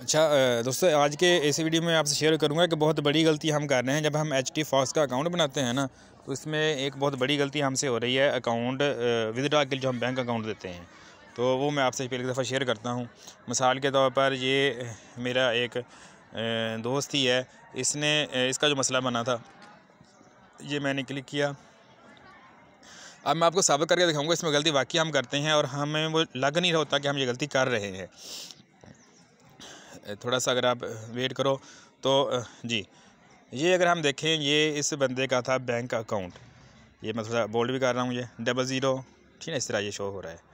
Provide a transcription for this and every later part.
अच्छा दोस्तों आज के इस वीडियो में आपसे शेयर करूंगा कि बहुत बड़ी गलती हम कर रहे हैं जब हम एच टी फॉक्स का अकाउंट बनाते हैं ना तो इसमें एक बहुत बड़ी गलती हमसे हो रही है अकाउंट विदड्रा के जो हम बैंक अकाउंट देते हैं तो वो मैं आपसे पहली दफ़ा शेयर करता हूँ मिसाल के तौर पर ये मेरा एक दोस्त ही है इसने इसका जो मसला बना था ये मैंने क्लिक किया अब मैं आपको साबित करके दिखाऊंगा इसमें गलती वाकई हम करते हैं और हमें वो लग नहीं रहा होता कि हम ये गलती कर रहे हैं थोड़ा सा अगर आप वेट करो तो जी ये अगर हम देखें ये इस बंदे का था बैंक अकाउंट ये मैं थोड़ा बोल्ड भी कर रहा हूँ ये डबल ज़ीरो ठीक है इस तरह ये शो हो रहा है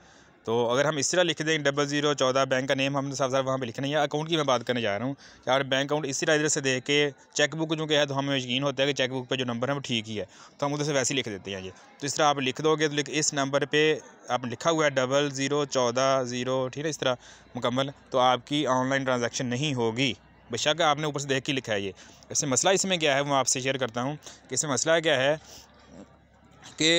तो अगर हम इस तरह लिख दें डबल जीरो चौदह बैंक का नेम हम साफ साफ वहाँ पर लिखना है अकाउंट की मैं बात करने जा रहा हूँ कि अगर बैंक अकाउंट इसी तरह इधर से देख के चेकबुक जो क्या है तो हमें यकीन होता है कि चेकबुक पर जो नंबर है वो ठीक ही है तो हम उधर से वैसे ही लिख देते हैं ये तो इस तरह आप लिख दोगे तो इस नंबर पर आप लिखा हुआ है डबल ज़ीरो चौदह ज़ीरो ठीक है इस तरह मुकम्मल तो आपकी ऑनलाइन ट्रांजेक्शन नहीं होगी बेशक आपने ऊपर से देख के लिखा है ये इससे मसला इसमें क्या है वो आपसे शेयर करता हूँ कि इसमें मसला क्या है कि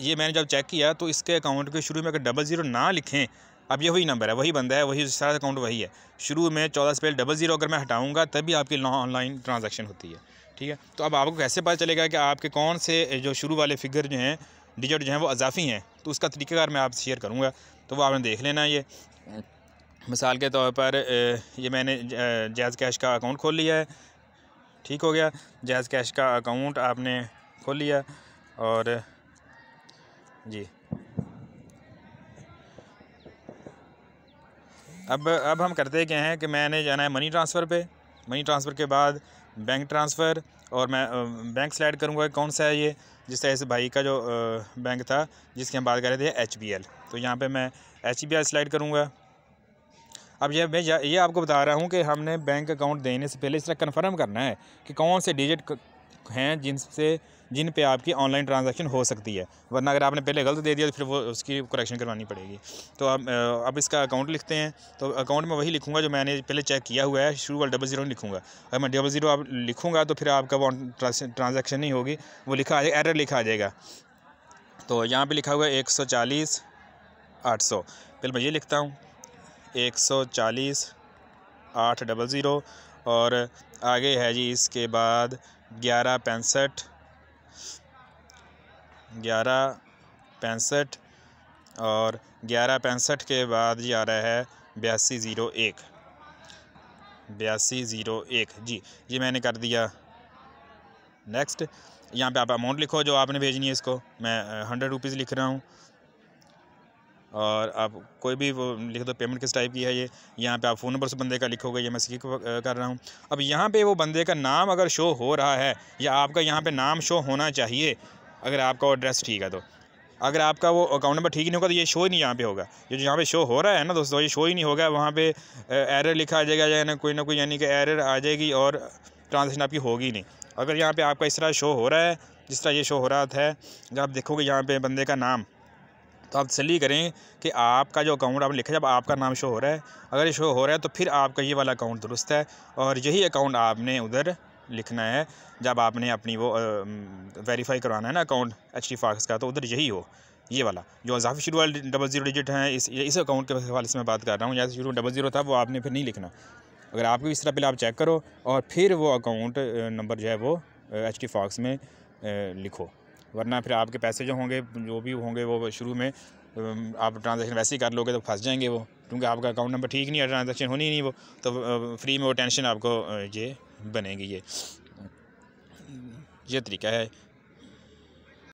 ये मैंने जब चेक किया तो इसके अकाउंट के शुरू में अगर डबल ज़ीरो ना लिखें अब ये वही नंबर है वही बंदा है वही सारा अकाउंट वही है शुरू में चौदह स्पेल डबल ज़ीरो अगर मैं हटाऊँगा तभी आपकी ऑनलाइन ट्रांजेक्शन होती है ठीक है तो अब आपको कैसे पता चलेगा कि आपके कौन से जो शुरू वाले फिगर जो हैं डिजिट जो हैं वो अजाफी हैं तो उसका तरीक़ाकार मैं आपसे शेयर करूँगा तो वो आपने देख लेना ये मिसाल के तौर पर ये मैंने जैज़ कैश का अकाउंट खोल लिया है ठीक हो गया जैज़ कैश का अकाउंट आपने खोल लिया और जी अब अब हम करते क्या हैं कि मैंने जाना है मनी ट्रांसफ़र पे मनी ट्रांसफ़र के बाद बैंक ट्रांसफ़र और मैं बैंक स्लाइड करूँगा कौन सा है ये जिस तरह से भाई का जो बैंक था जिसकी हम बात कर रहे थे एच बी एल तो यहाँ पे मैं एच बी एल करूँगा अब ये मैं ये आपको बता रहा हूँ कि हमने बैंक अकाउंट देने से पहले इस तरह कन्फर्म करना है कि कौन से डिजिट हैं जिनसे जिन पे आपकी ऑनलाइन ट्रांजैक्शन हो सकती है वरना अगर आपने पहले गलत दे दिया तो फिर वो उसकी करेक्शन करवानी पड़ेगी तो अब अब इसका अकाउंट लिखते हैं तो अकाउंट में वही लिखूंगा जो मैंने पहले चेक किया हुआ है शुरू वाला डबल जीरो लिखूँगा लिखूंगा अगर मैं डबल जीरो आप लिखूँगा तो फिर आपका वो ट्रांजेक्शन नहीं होगी वो लिखा आ जाएगा एरर लिखा आ जाएगा तो यहाँ पर लिखा हुआ है एक सौ चालीस आठ सौ पहले मैं ये लिखता हूँ एक सौ चालीस आठ डबल ज़ीरो और आगे है जी इसके बाद ग्यारह पैंसठ ग्यारह पैंसठ और ग्यारह पैंसठ के बाद आ रहा है बयासी ज़ीरो एक बयासी ज़ीरो एक जी जी मैंने कर दिया नेक्स्ट यहाँ पे आप अमाउंट लिखो जो आपने भेजनी है इसको मैं हंड्रेड uh, रुपीज़ लिख रहा हूँ और आप कोई भी वो लिख दो पेमेंट किस टाइप की है ये यहाँ पे आप फ़ोन नंबर उस बंदे का लिखोगे ये मैं सीख कर रहा हूँ अब यहाँ पे वो बंदे का नाम अगर शो हो रहा है या आपका यहाँ पे नाम शो होना चाहिए अगर आपका वो एड्रेस ठीक है तो अगर आपका वो अकाउंट नंबर ठीक नहीं होगा तो ये शो ही नहीं यहाँ पे होगा ये जो यहाँ पे शो हो रहा है ना दोस्तों ये शो ही नहीं होगा वहाँ पे एरर लिखा आ जाएगा या ना कोई ना कोई यानी कि एरर आ जाएगी और ट्रांजेक्शन आपकी होगी नहीं अगर यहाँ पे आपका इस तरह शो हो रहा है जिस तरह ये शो हो रहा था जब आप देखोगे यहाँ पे बंदे का नाम तो आप तसली करें कि आपका जो अकाउंट आपने लिखा जब आपका नाम शो हो रहा है अगर ये शो हो रहा है तो फिर आपका ये वाला अकाउंट दुरुस्त है और यही अकाउंट आपने उधर लिखना है जब आपने अपनी वो वेरीफाई करवाना है ना अकाउंट एच डी फाक्स का तो उधर यही हो ये वाला जो अजाफी शुरू वाले डबल ज़ीरो डिजिट हैं इस इस अकाउंट के हवाले से मैं बात कर रहा हूँ या शुरू डबल ज़ीरो था वो आपने फिर नहीं लिखना अगर आपको इस तरह पहले आप चेक करो और फिर वो अकाउंट नंबर जो है वो एच टी फॉक्स में लिखो वरना फिर आपके पैसे जो होंगे जो भी होंगे वो शुरू में आप ट्रांजेक्शन वैसे ही कर लोगे तो फंस जाएंगे वो क्योंकि आपका अकाउंट नंबर ठीक नहीं है ट्रांजेक्शन होनी नहीं वो तो फ्री में वो टेंशन आपको ये बनेगी ये ये तरीका है